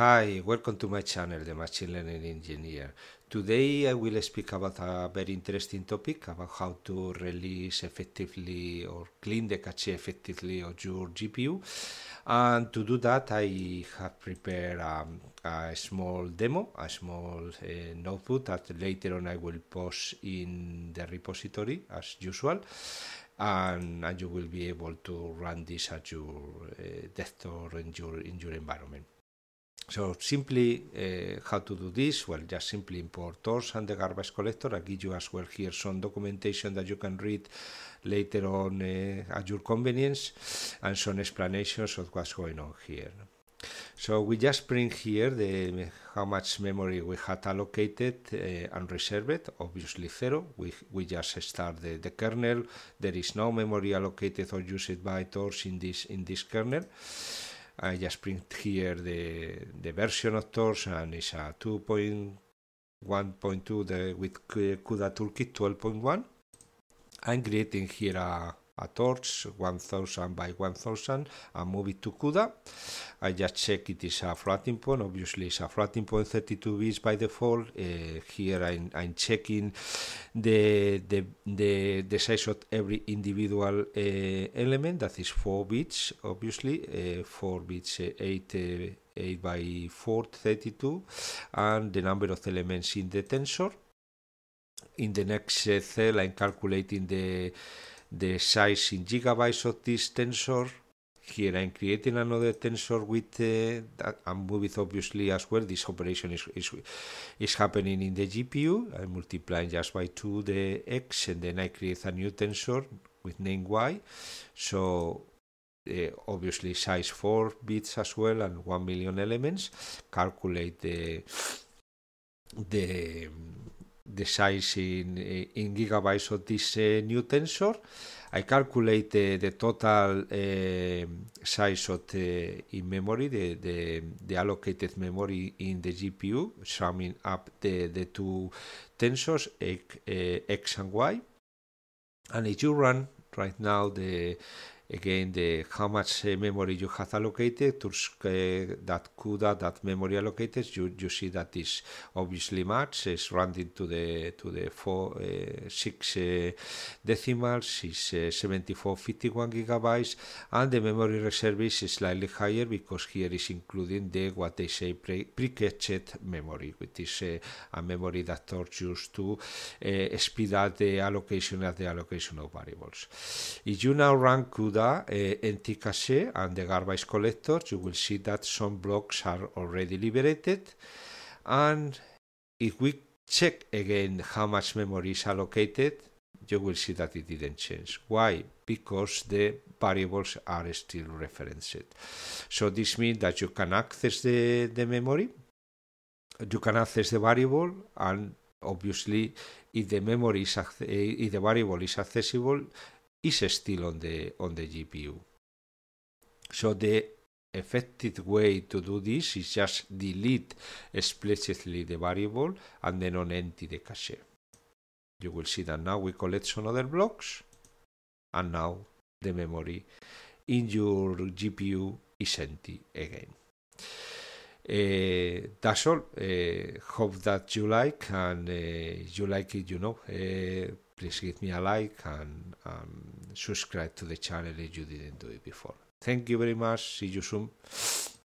Hi, welcome to my channel, the Machine Learning Engineer. Today I will speak about a very interesting topic about how to release effectively or clean the cache effectively of your GPU. And to do that, I have prepared um, a small demo, a small uh, notebook that later on I will post in the repository as usual. And, and you will be able to run this at your uh, desktop or in your, in your environment. So simply uh, how to do this? Well, just simply import TORS and the garbage collector. I give you as well here some documentation that you can read later on uh, at your convenience and some explanations of what's going on here. So we just print here the how much memory we had allocated uh, and reserved, obviously zero. We, we just start the, the kernel. There is no memory allocated or used by TORS in this, in this kernel. I just print here the, the version of Torch and it's a 2.1.2 with CUDA Toolkit 12.1. I'm creating here a a torch 1000 by 1000 and move it to CUDA. I just check it is a floating point. Obviously, it's a floating point 32 bits by default. Uh, here I'm, I'm checking the, the, the, the, size of every individual uh, element that is 4 bits, obviously, uh, 4 bits, uh, 8, uh, 8 by 4, 32, and the number of elements in the tensor. In the next uh, cell, I'm calculating the the size in gigabytes of this tensor. Here I'm creating another tensor with uh, that and with obviously as well. This operation is, is, is happening in the GPU. I'm multiplying just by 2 the x and then I create a new tensor with name y. So uh, obviously size 4 bits as well and 1 million elements calculate the the the size in, eh, in gigabytes of this eh, new tensor. I calculate the, eh, the total size of the in memory, the, the, the, allocated memory in the GPU, summing up the, the two tensors, X, X and Y. And if you run right now the again the how much uh, memory you have allocated to uh, that CUDA, that memory allocated, you, you see that is obviously much. It's rounding to the to the four uh, six uh, decimals. It's uh, 7451 gigabytes, and the memory reserve is slightly higher because here is including the what they say pre, pre cached memory, which is uh, a memory that Torch used to uh, speed up the allocation at the allocation of variables. If you now run CUDA Eh, that and the garbage collector, you will see that some blocks are already liberated. And if we check again how much memory is allocated, you will see that it didn't change. Why? Because the variables are still referenced. So this means that you can access the, the memory, you can access the variable, and obviously if the memory is, eh, if the variable is accessible, is still on the on the GPU. So the effective way to do this is just delete explicitly the variable and then unempty the cache. You will see that now we collect some other blocks and now the memory in your GPU is empty again. Uh, that's all. Uh, hope that you like and uh, you like it, you know please give me a like and um, subscribe to the channel if you didn't do it before. Thank you very much. See you soon.